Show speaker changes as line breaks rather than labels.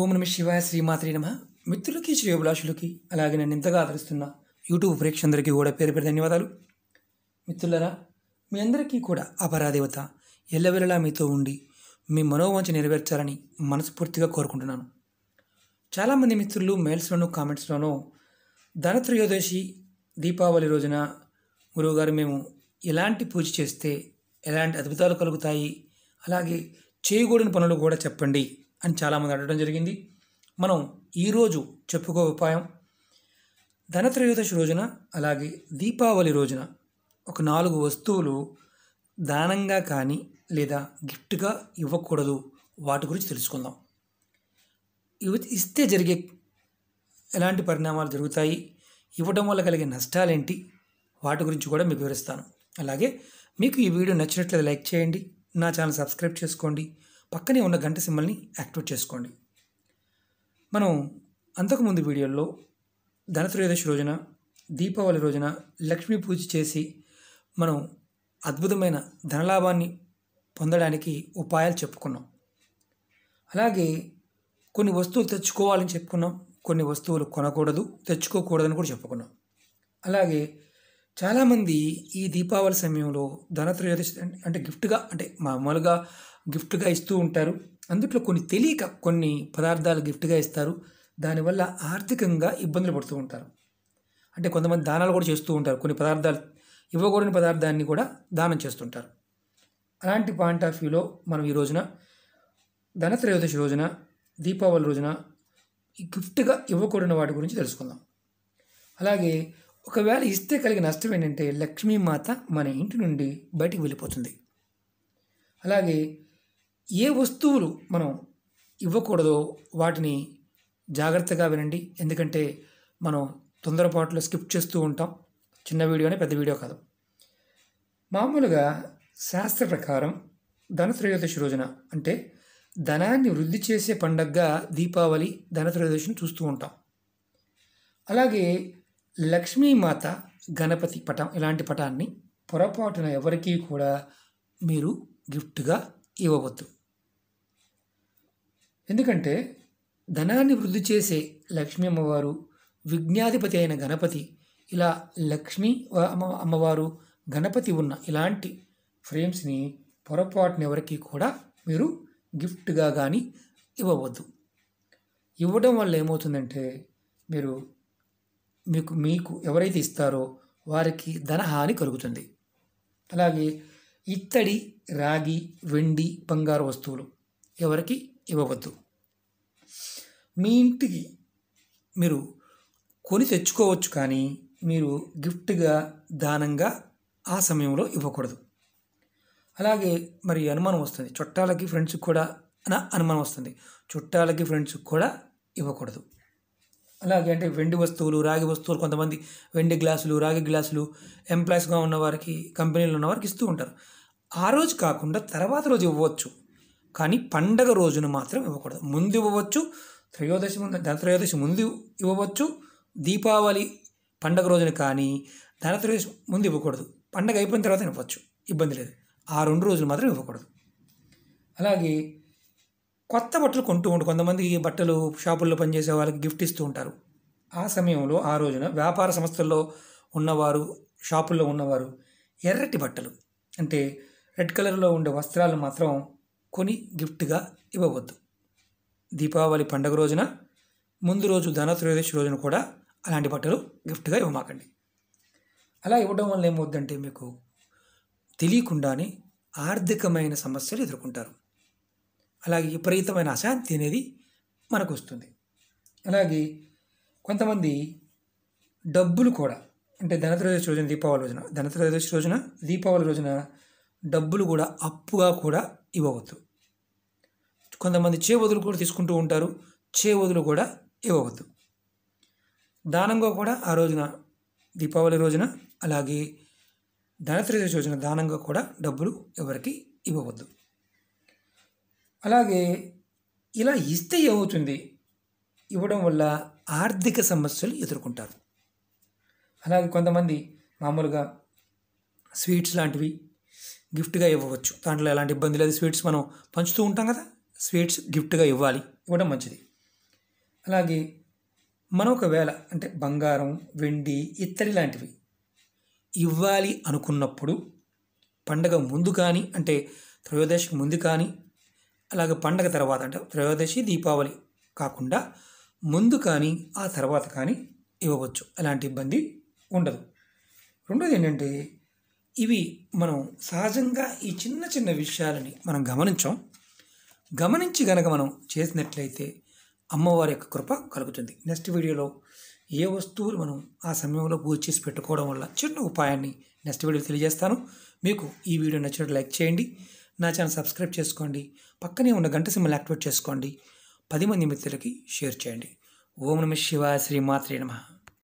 ఓం నమ శివాయ శ్రీమాత్రి నమ మిత్రులకి శ్రేయభిలాషులకి అలాగే నన్ను ఇంతగా ఆదరిస్తున్న యూట్యూబ్ ప్రేక్షకులందరికీ కూడా పేరు పేరు ధన్యవాదాలు మిత్రులరా మీ అందరికీ కూడా అపరాదేవత ఎల్లవెల్లలా మీతో ఉండి మీ మనోవాంఛ నెరవేర్చాలని మనస్ఫూర్తిగా కోరుకుంటున్నాను చాలామంది మిత్రులు మెయిల్స్లోనూ కామెంట్స్లోనూ ధనత్రయోదశి దీపావళి రోజున గురువుగారు మేము ఎలాంటి పూజ చేస్తే ఎలాంటి అద్భుతాలు కలుగుతాయి అలాగే చేయకూడని పనులు కూడా చెప్పండి అని చాలామంది అడగడం జరిగింది మనం ఈరోజు చెప్పుకో ఉపాయం ధనత్రయోదశి రోజున అలాగే దీపావళి రోజున ఒక నాలుగు వస్తువులు దానంగా కానీ లేదా గిఫ్ట్గా ఇవ్వకూడదు వాటి గురించి తెలుసుకుందాం ఇవి ఇస్తే జరిగే ఎలాంటి పరిణామాలు జరుగుతాయి ఇవ్వడం వల్ల కలిగే నష్టాలేంటి వాటి గురించి కూడా మీకు వివరిస్తాను అలాగే మీకు ఈ వీడియో నచ్చినట్లయితే లైక్ చేయండి నా ఛానల్ సబ్స్క్రైబ్ చేసుకోండి పక్కనే ఉన్న గంట సింబల్ని యాక్టివేట్ చేసుకోండి మనం అంతకుముందు వీడియోల్లో ధనత్రయోదశి రోజున దీపావళి రోజున లక్ష్మీ పూజ చేసి మనం అద్భుతమైన ధనలాభాన్ని పొందడానికి ఉపాయాలు చెప్పుకున్నాం అలాగే కొన్ని వస్తువులు తెచ్చుకోవాలని చెప్పుకున్నాం కొన్ని వస్తువులు కొనకూడదు తెచ్చుకోకూడదని కూడా చెప్పుకున్నాం అలాగే చాలామంది ఈ దీపావళి సమయంలో ధనత్రయోదశి అంటే గిఫ్ట్గా అంటే మామూలుగా గిఫ్ట్గా ఇస్తూ ఉంటారు అందుట్లో కొన్ని తెలియక కొన్ని పదార్థాలు గిఫ్ట్గా ఇస్తారు దానివల్ల ఆర్థికంగా ఇబ్బందులు పడుతూ ఉంటారు అంటే కొంతమంది దానాలు కూడా చేస్తూ ఉంటారు కొన్ని పదార్థాలు ఇవ్వకూడని పదార్థాన్ని కూడా దానం చేస్తుంటారు అలాంటి పాయింట్ ఆఫ్ వ్యూలో మనం ఈ రోజున ధనత్రయోదశి రోజున దీపావళి రోజున ఈ గిఫ్ట్గా ఇవ్వకూడని వాటి గురించి తెలుసుకుందాం అలాగే ఒకవేళ ఇస్తే కలిగే నష్టం ఏంటంటే లక్ష్మీమాత మన ఇంటి నుండి బయటికి వెళ్ళిపోతుంది అలాగే ఏ వస్తువులు మనం ఇవ్వకూడదో వాటిని జాగ్రత్తగా వినండి ఎందుకంటే మనం తొందరపాట్లో స్కిప్ చేస్తూ ఉంటాం చిన్న వీడియోనే పెద్ద వీడియో కాదు మామూలుగా శాస్త్ర ప్రకారం ధనత్రయోదశి రోజున అంటే ధనాన్ని వృద్ధి చేసే పండగగా దీపావళి ధనత్రయోదశిని చూస్తూ ఉంటాం అలాగే లక్ష్మీమాత గణపతి పటం ఇలాంటి పటాన్ని పొరపాటున ఎవరికీ కూడా మీరు గిఫ్ట్గా ఇవ్వవద్దు ఎందుకంటే ధనాన్ని వృద్ధి చేసే లక్ష్మీ అమ్మవారు విజ్ఞాధిపతి అయిన గణపతి ఇలా లక్ష్మీ అమ్మ అమ్మవారు గణపతి ఉన్న ఇలాంటి ఫ్రేమ్స్ని పొరపాటున ఎవరికి కూడా మీరు గిఫ్ట్గా కానీ ఇవ్వవద్దు ఇవ్వడం వల్ల ఏమవుతుందంటే మీరు మీకు మీకు ఎవరైతే ఇస్తారో వారికి ధనహాని కలుగుతుంది అలాగే ఇత్తడి రాగి వెండి బంగారు వస్తువులు ఎవరికి ఇవ్వవద్దు మీ ఇంటికి మీరు కొని తెచ్చుకోవచ్చు కానీ మీరు గిఫ్ట్గా దానంగా ఆ సమయంలో ఇవ్వకూడదు అలాగే మరి అనుమానం వస్తుంది చుట్టాలకి ఫ్రెండ్స్కి కూడా అన అనుమానం వస్తుంది చుట్టాలకి ఫ్రెండ్స్కి కూడా ఇవ్వకూడదు అలాగే అంటే వెండి వస్తువులు రాగి వస్తువులు కొంతమంది వెండి గ్లాసులు రాగి గ్లాసులు ఎంప్లాయీస్గా ఉన్నవారికి కంపెనీలు ఉన్నవారికి ఇస్తూ ఉంటారు ఆ రోజు కాకుండా తర్వాత రోజు ఇవ్వచ్చు కానీ పండగ రోజున మాత్రం ఇవ్వకూడదు ముందు ఇవ్వవచ్చు త్రయోదశి ముందు ధనత్రయోదశి ముందు ఇవ్వవచ్చు దీపావళి పండగ రోజున కానీ ధనత్రయోదశి ముందు ఇవ్వకూడదు పండగ అయిపోయిన తర్వాత ఇవ్వచ్చు ఇబ్బంది లేదు ఆ రెండు రోజులు మాత్రం ఇవ్వకూడదు అలాగే కొత్త బట్టలు కొంటూ ఉంటారు కొంతమంది బట్టలు షాపుల్లో పనిచేసే వాళ్ళకి గిఫ్ట్ ఇస్తూ ఉంటారు ఆ సమయంలో ఆ రోజున వ్యాపార సంస్థల్లో ఉన్నవారు షాపుల్లో ఉన్నవారు ఎర్రటి బట్టలు అంటే రెడ్ కలర్లో ఉండే వస్త్రాలు మాత్రం కొని గిఫ్ట్గా ఇవ్వవద్దు దీపావళి పండుగ రోజున ముందు రోజు ధనత్రయోదశి రోజున కూడా అలాంటి బట్టలు గిఫ్ట్గా ఇవ్వమాకండి అలా ఇవ్వడం వల్ల ఏమవుద్దంటే మీకు తెలియకుండానే ఆర్థికమైన సమస్యలు ఎదుర్కొంటారు అలాగే విపరీతమైన అశాంతి అనేది మనకు వస్తుంది అలాగే కొంతమంది డబ్బులు కూడా అంటే ధనత్రయోదశి రోజున దీపావళి రోజున ధనత్రయోదశి రోజున దీపావళి రోజున డబ్బులు కూడా అప్పుగా కూడా ఇవ్వవద్దు కొంతమంది వదులు కూడా తీసుకుంటూ ఉంటారు వదులు కూడా ఇవ్వవద్దు దానంగా కూడా ఆ రోజున దీపావళి రోజున అలాగే ధనత్రయోదశి రోజున దానంగా కూడా డబ్బులు ఎవరికి ఇవ్వవద్దు అలాగే ఇలా ఇస్తే ఏమవుతుంది ఇవ్వడం వల్ల ఆర్థిక సమస్యలు ఎదుర్కొంటారు అలాగే కొంతమంది మామూలుగా స్వీట్స్ లాంటివి గిఫ్ట్గా ఇవ్వవచ్చు దాంట్లో ఎలాంటి ఇబ్బంది లేదు స్వీట్స్ మనం పంచుతూ ఉంటాం కదా స్వీట్స్ గిఫ్ట్గా ఇవ్వాలి ఇవ్వడం మంచిది అలాగే మనం ఒకవేళ అంటే బంగారం వెండి ఇత్తడి లాంటివి ఇవ్వాలి అనుకున్నప్పుడు పండగ ముందు కానీ అంటే త్రయోదశి ముందు కానీ అలాగే పండగ తర్వాత అంటే త్రయోదశి దీపావళి కాకుండా ముందు కానీ ఆ తర్వాత కానీ ఇవ్వవచ్చు అలాంటి ఇబ్బంది ఉండదు రెండోది ఏంటంటే ఇవి మనం సహజంగా ఈ చిన్న చిన్న విషయాలని మనం గమనించాం గమనించి గనక మనం చేసినట్లయితే అమ్మవారి యొక్క కృప కలుగుతుంది నెక్స్ట్ వీడియోలో ఏ వస్తువులు మనం ఆ సమయంలో పూజ చేసి పెట్టుకోవడం వల్ల చిన్న ఉపాయాన్ని నెక్స్ట్ వీడియో తెలియజేస్తాను మీకు ఈ వీడియో నచ్చినట్టు లైక్ చేయండి నా ఛానల్ సబ్స్క్రైబ్ చేసుకోండి పక్కనే ఉన్న గంట సిమ్మలు యాక్టివేట్ చేసుకోండి పది మంది మిత్రులకి షేర్ చేయండి ఓం నమ శివ మాత్రే నమ